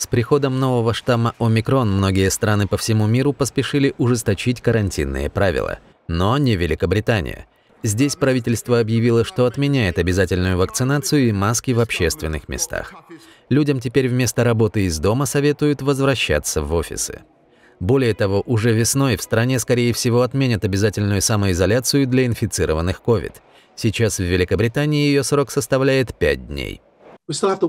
С приходом нового штамма «Омикрон» многие страны по всему миру поспешили ужесточить карантинные правила. Но не Великобритания. Здесь правительство объявило, что отменяет обязательную вакцинацию и маски в общественных местах. Людям теперь вместо работы из дома советуют возвращаться в офисы. Более того, уже весной в стране, скорее всего, отменят обязательную самоизоляцию для инфицированных COVID. Сейчас в Великобритании ее срок составляет 5 дней.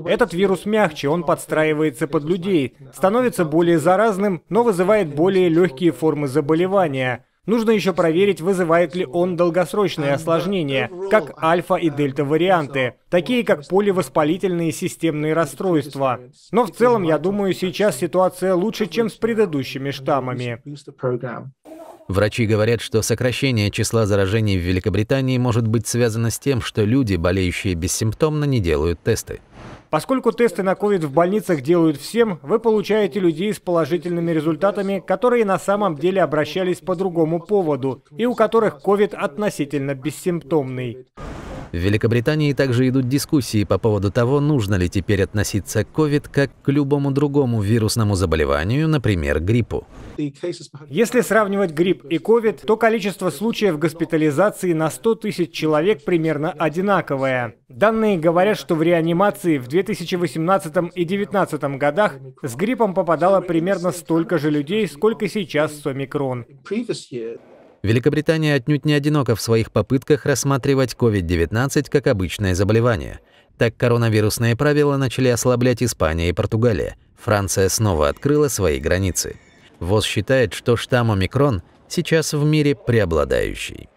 Этот вирус мягче, он подстраивается под людей, становится более заразным, но вызывает более легкие формы заболевания. Нужно еще проверить, вызывает ли он долгосрочные осложнения, как альфа и дельта варианты, такие как поливоспалительные системные расстройства. Но в целом, я думаю, сейчас ситуация лучше, чем с предыдущими штаммами. Врачи говорят, что сокращение числа заражений в Великобритании может быть связано с тем, что люди, болеющие бессимптомно, не делают тесты. Поскольку тесты на COVID в больницах делают всем, вы получаете людей с положительными результатами, которые на самом деле обращались по другому поводу и у которых COVID относительно бессимптомный. В Великобритании также идут дискуссии по поводу того, нужно ли теперь относиться к COVID как к любому другому вирусному заболеванию, например, гриппу. Если сравнивать грипп и COVID, то количество случаев госпитализации на 100 тысяч человек примерно одинаковое. Данные говорят, что в реанимации в 2018 и 2019 годах с гриппом попадало примерно столько же людей, сколько сейчас с омикрон. Великобритания отнюдь не одинока в своих попытках рассматривать COVID-19 как обычное заболевание. Так коронавирусные правила начали ослаблять Испания и Португалия. Франция снова открыла свои границы. ВОЗ считает, что штамм «Омикрон» сейчас в мире преобладающий.